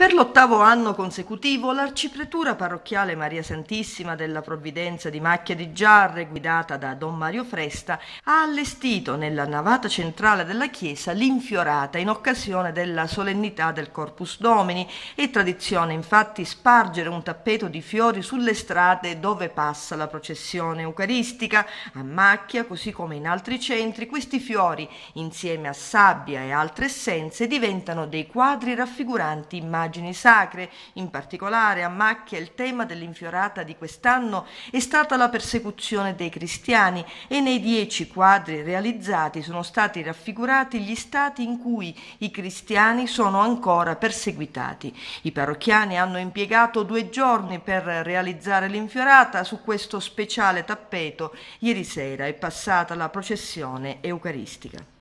Per l'ottavo anno consecutivo l'arcipretura parrocchiale Maria Santissima della Provvidenza di Macchia di Giarre, guidata da Don Mario Fresta, ha allestito nella navata centrale della chiesa l'infiorata in occasione della solennità del Corpus Domini. È tradizione infatti spargere un tappeto di fiori sulle strade dove passa la processione eucaristica. A Macchia, così come in altri centri, questi fiori, insieme a sabbia e altre essenze, diventano dei quadri raffiguranti immagini immagini sacre, in particolare a macchia il tema dell'infiorata di quest'anno è stata la persecuzione dei cristiani e nei dieci quadri realizzati sono stati raffigurati gli stati in cui i cristiani sono ancora perseguitati. I parrocchiani hanno impiegato due giorni per realizzare l'infiorata su questo speciale tappeto. Ieri sera è passata la processione eucaristica.